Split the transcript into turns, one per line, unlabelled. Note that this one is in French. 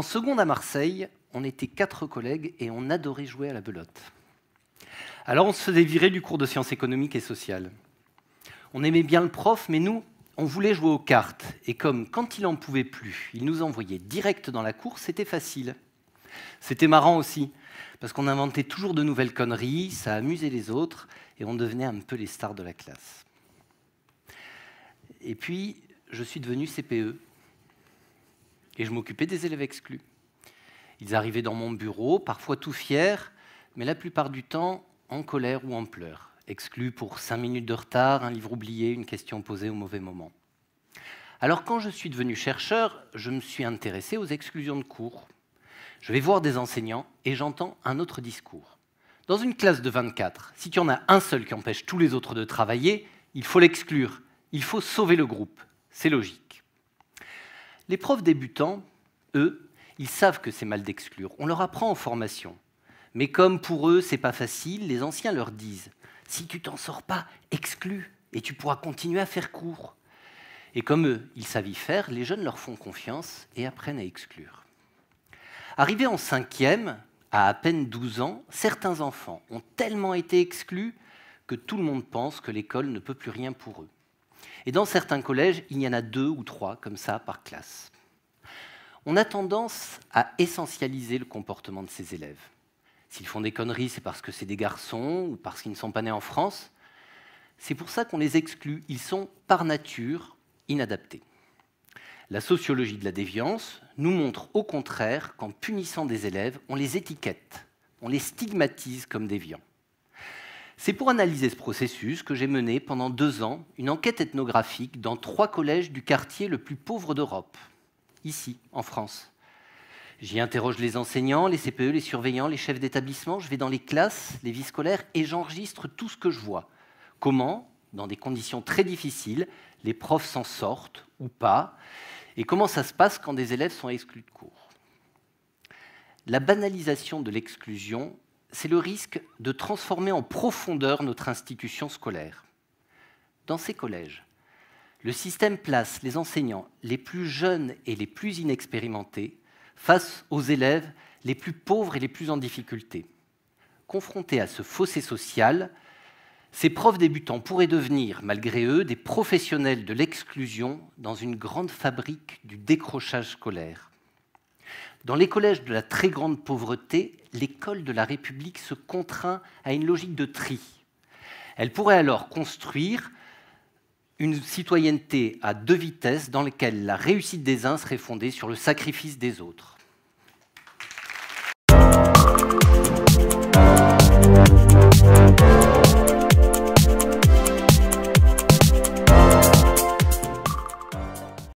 En seconde à Marseille, on était quatre collègues et on adorait jouer à la belote. Alors on se dévirait du cours de sciences économiques et sociales. On aimait bien le prof, mais nous, on voulait jouer aux cartes. Et comme quand il n'en pouvait plus, il nous envoyait direct dans la cour, c'était facile. C'était marrant aussi, parce qu'on inventait toujours de nouvelles conneries, ça amusait les autres, et on devenait un peu les stars de la classe. Et puis, je suis devenu CPE, et je m'occupais des élèves exclus. Ils arrivaient dans mon bureau, parfois tout fiers, mais la plupart du temps en colère ou en pleurs, exclus pour cinq minutes de retard, un livre oublié, une question posée au mauvais moment. Alors quand je suis devenu chercheur, je me suis intéressé aux exclusions de cours. Je vais voir des enseignants et j'entends un autre discours. Dans une classe de 24, si tu en as un seul qui empêche tous les autres de travailler, il faut l'exclure, il faut sauver le groupe. C'est logique. Les profs débutants, eux, ils savent que c'est mal d'exclure. On leur apprend en formation. Mais comme pour eux, c'est pas facile, les anciens leur disent si tu t'en sors pas, exclu, et tu pourras continuer à faire cours. Et comme eux, ils savent y faire, les jeunes leur font confiance et apprennent à exclure. Arrivés en cinquième, à à peine 12 ans, certains enfants ont tellement été exclus que tout le monde pense que l'école ne peut plus rien pour eux. Et dans certains collèges, il y en a deux ou trois comme ça par classe. On a tendance à essentialiser le comportement de ces élèves. S'ils font des conneries, c'est parce que c'est des garçons ou parce qu'ils ne sont pas nés en France. C'est pour ça qu'on les exclut. Ils sont par nature inadaptés. La sociologie de la déviance nous montre au contraire qu'en punissant des élèves, on les étiquette, on les stigmatise comme déviants. C'est pour analyser ce processus que j'ai mené pendant deux ans une enquête ethnographique dans trois collèges du quartier le plus pauvre d'Europe, ici, en France. J'y interroge les enseignants, les CPE, les surveillants, les chefs d'établissement, je vais dans les classes, les vies scolaires et j'enregistre tout ce que je vois. Comment, dans des conditions très difficiles, les profs s'en sortent ou pas, et comment ça se passe quand des élèves sont exclus de cours. La banalisation de l'exclusion c'est le risque de transformer en profondeur notre institution scolaire. Dans ces collèges, le système place les enseignants les plus jeunes et les plus inexpérimentés face aux élèves les plus pauvres et les plus en difficulté. Confrontés à ce fossé social, ces profs débutants pourraient devenir, malgré eux, des professionnels de l'exclusion dans une grande fabrique du décrochage scolaire. Dans les collèges de la très grande pauvreté, l'école de la République se contraint à une logique de tri. Elle pourrait alors construire une citoyenneté à deux vitesses dans laquelle la réussite des uns serait fondée sur le sacrifice des autres.